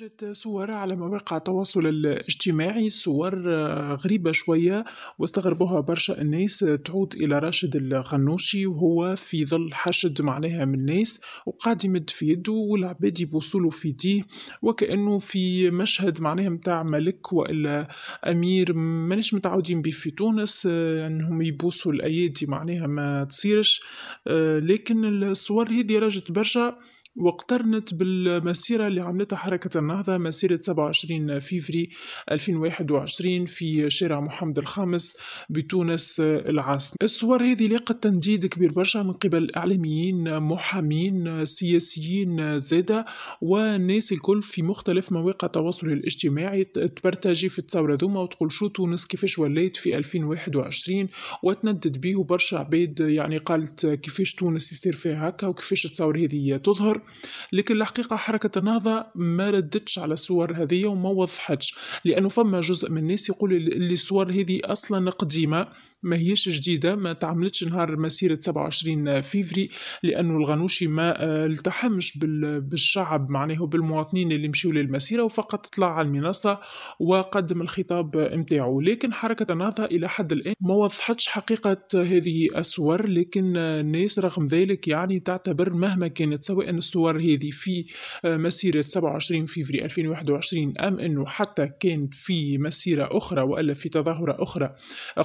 خرجت صور على مواقع التواصل الاجتماعي صور آه، غريبة شوية واستغربوها برشا الناس آه، تعود إلى راشد الغنوشي وهو في ظل حشد معناها من الناس وقاعد يمد في يده والعباد يبوصلوا في يديه وكأنه في مشهد معناها متاع ملك وإلا أمير مانيش متعودين به في تونس آه، أنهم يبوسوا الأيادي معناها ما تصيرش لكن الصور هذه رجت برشا واقترنت بالمسيرة اللي عملتها حركة النهضة مسيرة 27 فيفري 2021 في شارع محمد الخامس بتونس العاصمة الصور هذه لاقت تنديد كبير برشا من قبل إعلاميين محامين سياسيين زادة وناس الكل في مختلف مواقع التواصل الاجتماعي تبرتجي في الثورة ذوما وتقول شو تونس كيفاش وليت في 2021 وتندد بيه برشا عباد يعني قالت كيفاش تونس يصير فيها هكا وكيفاش الثورة هذه تظهر لكن الحقيقه حركه النهضه ما ردتش على الصور هذه وما وضحتش لانه فما جزء من الناس يقول اللي الصور هذه اصلا قديمه ما هيش جديده ما تعملتش نهار مسيره 27 فيفري لانه الغنوشي ما آه، التحمش بالشعب معناه بالمواطنين اللي مشيوا للمسيره وفقط طلع على المنصه وقدم الخطاب نتاعو لكن حركه النهضه الى حد الان ما وضحتش حقيقه هذه الصور لكن آه، الناس رغم ذلك يعني تعتبر مهما كانت سواء الصور هذه في آه، مسيرة 27 فيفري 2021 أم أنه حتى كان في مسيرة أخرى وألا في تظاهرة أخرى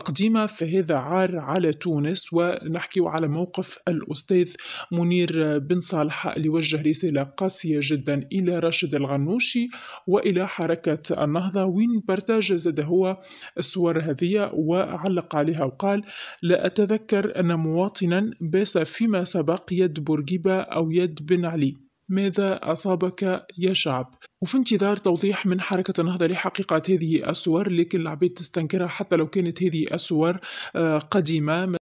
قديمة فهذا عار على تونس ونحكي على موقف الأستاذ منير بن صالح اللي وجه رسالة قاسية جدا إلى راشد الغنوشي وإلى حركة النهضة وين بارتاج زاد هو الصور هذه وعلق عليها وقال لا أتذكر أن مواطنا باس فيما سبق يد بورقيبة أو يد بن علي ماذا أصابك يا شعب؟ وفي انتظار توضيح من حركة النهضة لحقيقة هذه الصور لكن العبيد تستنكرها حتى لو كانت هذه الصور آه، قديمة